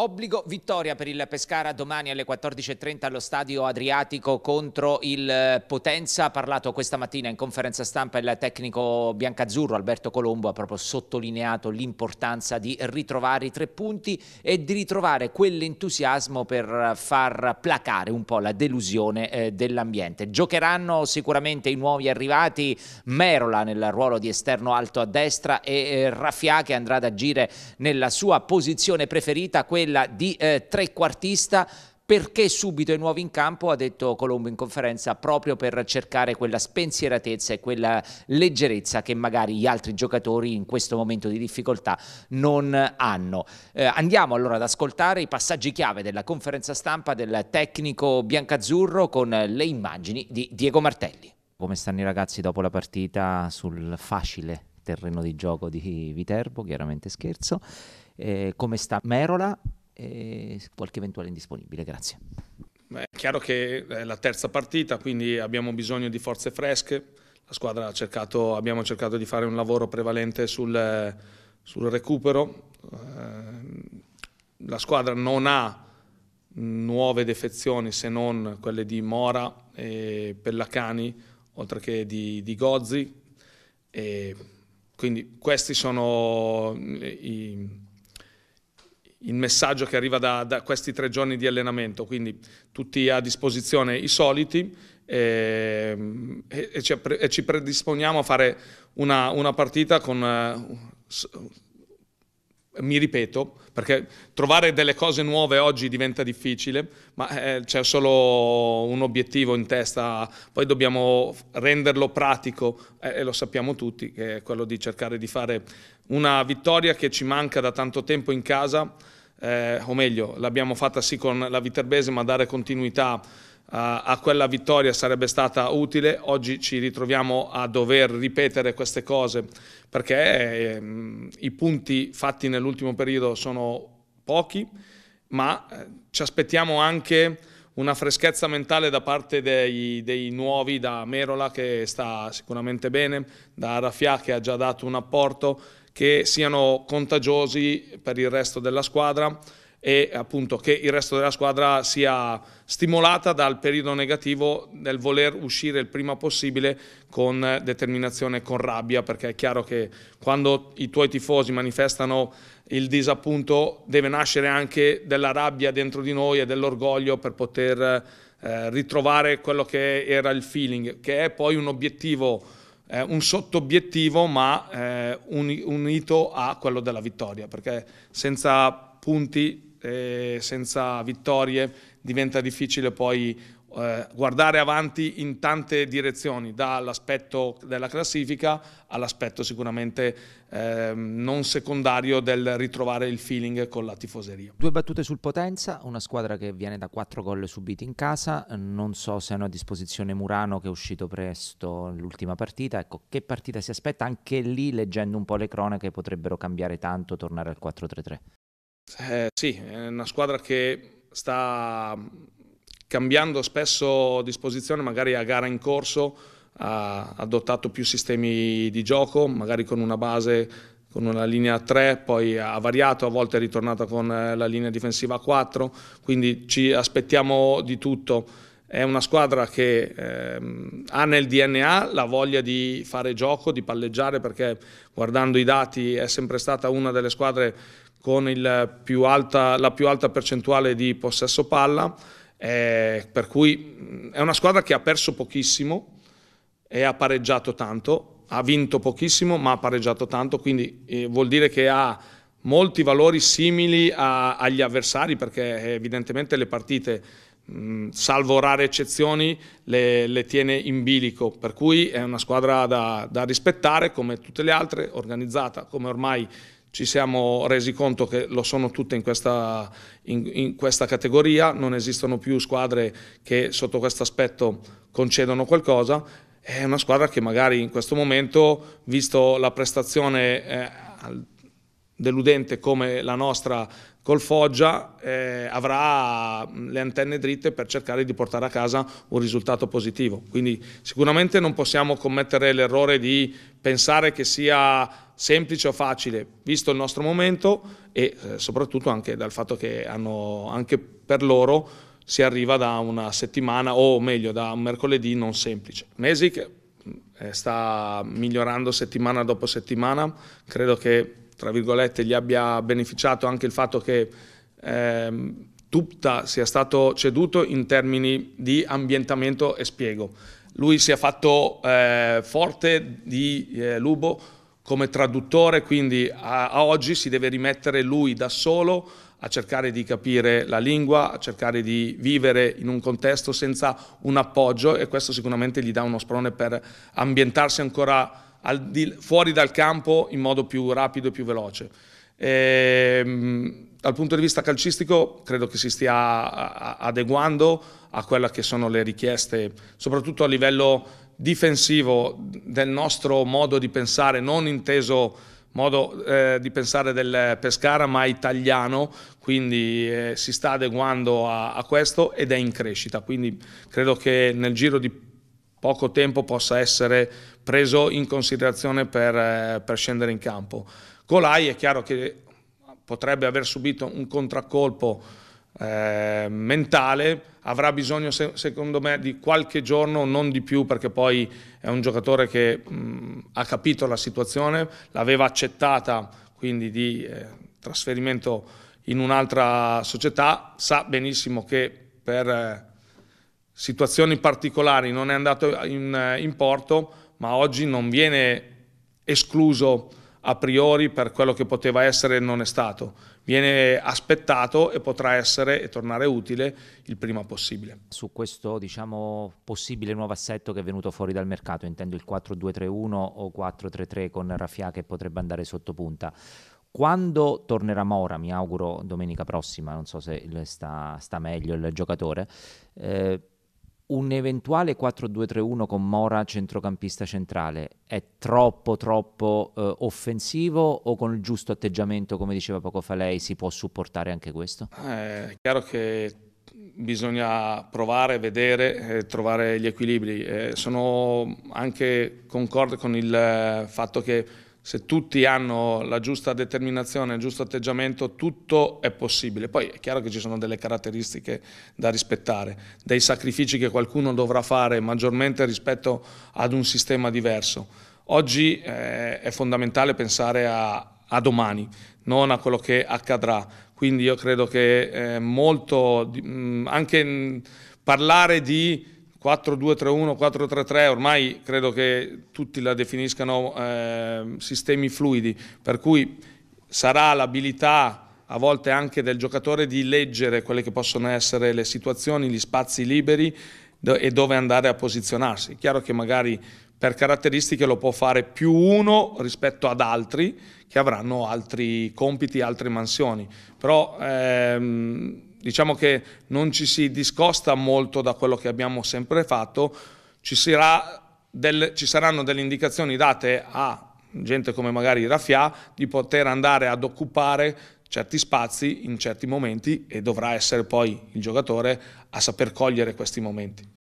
Obbligo vittoria per il Pescara domani alle 14.30 allo stadio Adriatico contro il eh, Potenza. Ha parlato questa mattina in conferenza stampa il tecnico biancazzurro Alberto Colombo. Ha proprio sottolineato l'importanza di ritrovare i tre punti e di ritrovare quell'entusiasmo per far placare un po' la delusione eh, dell'ambiente. Giocheranno sicuramente i nuovi arrivati, Merola nel ruolo di esterno alto a destra e eh, Raffià che andrà ad agire nella sua posizione preferita, quella quella di eh, trequartista perché subito i nuovi in campo, ha detto Colombo in conferenza, proprio per cercare quella spensieratezza e quella leggerezza che magari gli altri giocatori in questo momento di difficoltà non hanno. Eh, andiamo allora ad ascoltare i passaggi chiave della conferenza stampa del tecnico biancazzurro con le immagini di Diego Martelli. Come stanno i ragazzi dopo la partita sul facile terreno di gioco di Viterbo? Chiaramente scherzo. Eh, come sta Merola e qualche eventuale indisponibile. Grazie. è chiaro che è la terza partita, quindi abbiamo bisogno di forze fresche. La squadra ha cercato, abbiamo cercato di fare un lavoro prevalente sul, sul recupero. Eh, la squadra non ha nuove defezioni se non quelle di Mora e Pellacani, oltre che di, di Gozzi. E quindi questi sono i il messaggio che arriva da, da, questi tre giorni di allenamento, quindi tutti a disposizione i soliti ehm, e, e, ci, e ci, predisponiamo a fare una, una partita con... Uh, mi ripeto, perché trovare delle cose nuove oggi diventa difficile, ma eh, c'è solo un obiettivo in testa, poi dobbiamo renderlo pratico eh, e lo sappiamo tutti, che è quello di cercare di fare una vittoria che ci manca da tanto tempo in casa, eh, o meglio, l'abbiamo fatta sì con la Viterbese, ma dare continuità a quella vittoria sarebbe stata utile. Oggi ci ritroviamo a dover ripetere queste cose perché ehm, i punti fatti nell'ultimo periodo sono pochi, ma eh, ci aspettiamo anche una freschezza mentale da parte dei, dei, nuovi, da Merola che sta sicuramente bene, da Raffià che ha già dato un apporto, che siano contagiosi per il resto della squadra e appunto che il resto della squadra sia stimolata dal periodo negativo nel voler uscire il prima possibile con determinazione, con rabbia, perché è chiaro che quando i tuoi tifosi manifestano il disappunto deve nascere anche della rabbia dentro di noi e dell'orgoglio per poter eh, ritrovare quello che era il feeling, che è poi un obiettivo eh, un sottobiettivo ma eh, uni, unito a quello della vittoria, perché senza punti eh, senza vittorie diventa difficile poi eh, guardare avanti in tante direzioni, dall'aspetto della classifica all'aspetto sicuramente eh, non secondario del ritrovare il feeling con la tifoseria. Due battute sul Potenza, una squadra che viene da quattro gol subiti in casa, non so se hanno a disposizione Murano che è uscito presto l'ultima partita, ecco che partita si aspetta, anche lì leggendo un po' le cronache potrebbero cambiare tanto, tornare al 4-3-3 eh, sì, è una squadra che sta cambiando spesso disposizione, magari a gara in corso ha adottato più sistemi di gioco, magari con una base, con una linea 3, poi ha variato, a volte è ritornata con eh, la linea difensiva 4, quindi ci aspettiamo di tutto. È una squadra che ehm, ha nel DNA la voglia di fare gioco, di palleggiare, perché guardando i dati è sempre stata una delle squadre con più alta, la più alta percentuale di possesso palla, eh, per cui mm, è una squadra che ha perso pochissimo e ha pareggiato tanto, ha vinto pochissimo ma ha pareggiato tanto, quindi eh, vuol dire che ha molti valori simili a, agli avversari perché eh, evidentemente le partite mm, salvo rare eccezioni le, le, tiene in bilico per cui è una squadra da, da rispettare come tutte le altre organizzata come ormai ci siamo resi conto che lo sono tutte in questa, in, in questa categoria, non esistono più squadre che sotto questo aspetto concedono qualcosa, è una squadra che magari in questo momento, visto la prestazione eh, deludente come la nostra col Foggia, eh, avrà le antenne dritte per cercare di portare a casa un risultato positivo. Quindi sicuramente non possiamo commettere l'errore di pensare che sia semplice o facile, visto il nostro momento e eh, soprattutto anche dal fatto che hanno, anche per loro si arriva da una settimana o meglio da un mercoledì non semplice. Mesic mm, eh, sta migliorando settimana dopo settimana, credo che tra virgolette gli abbia beneficiato anche il fatto che ehm, tutta sia stato ceduto in termini di ambientamento e spiego. Lui si è fatto eh, forte di eh, Lubo come traduttore, quindi a, a oggi si deve rimettere lui da solo a cercare di capire la lingua, a cercare di vivere in un contesto senza un appoggio e questo sicuramente gli dà uno sprone per ambientarsi ancora al, di, fuori dal campo in modo più rapido e più veloce. E, ehm, dal punto di vista calcistico credo che si stia adeguando a quelle che sono le richieste, soprattutto a livello difensivo del nostro modo di pensare, non inteso modo eh, di pensare del Pescara, ma italiano, quindi eh, si sta adeguando a, a, questo ed è in crescita, quindi credo che nel giro di poco tempo possa essere preso in considerazione per, eh, per scendere in campo. Colai è chiaro che potrebbe aver subito un contraccolpo eh, mentale, avrà bisogno se, secondo me di qualche giorno, non di più perché poi è un giocatore che mh, mm, ha capito la situazione, l'aveva accettata quindi di eh, trasferimento in un'altra società, sa benissimo che per eh, situazioni particolari non è andato in, eh, in porto, ma oggi non viene escluso a priori per quello che poteva essere e non è stato. Viene aspettato e potrà essere e tornare utile il prima possibile. Su questo diciamo, possibile nuovo assetto che è venuto fuori dal mercato, intendo il 4-2-3-1 o 4-3-3 con Rafia che potrebbe andare sotto punta. Quando tornerà Mora, mi auguro domenica prossima, non so se sta, sta meglio il giocatore, eh, un eventuale 4-2-3-1 con Mora centrocampista centrale è troppo troppo eh, offensivo o con il giusto atteggiamento, come diceva poco fa lei, si può supportare anche questo? Eh, è chiaro che bisogna provare, vedere, eh, trovare gli equilibri. Eh, sono anche concordo con il eh, fatto che se tutti hanno la giusta determinazione, il giusto atteggiamento, tutto è possibile. Poi è chiaro che ci sono delle caratteristiche da rispettare, dei sacrifici che qualcuno dovrà fare maggiormente rispetto ad un sistema diverso. Oggi eh, è fondamentale pensare a, a domani, non a quello che accadrà. Quindi io credo che eh, molto, mm, anche mm, parlare di 4-2-3-1, 4-3-3, ormai credo che tutti la definiscano eh, sistemi fluidi, per cui sarà l'abilità a volte anche del giocatore di leggere quelle che possono essere le situazioni, gli spazi liberi e dove andare a posizionarsi. Chiaro che magari per caratteristiche lo può fare più uno rispetto ad altri che avranno altri compiti, altre mansioni, però ehm, diciamo che non ci si discosta molto da quello che abbiamo sempre fatto, ci, del, ci saranno delle indicazioni date a gente come magari Raffià di poter andare ad occupare certi spazi in certi momenti e dovrà essere poi il giocatore a saper cogliere questi momenti.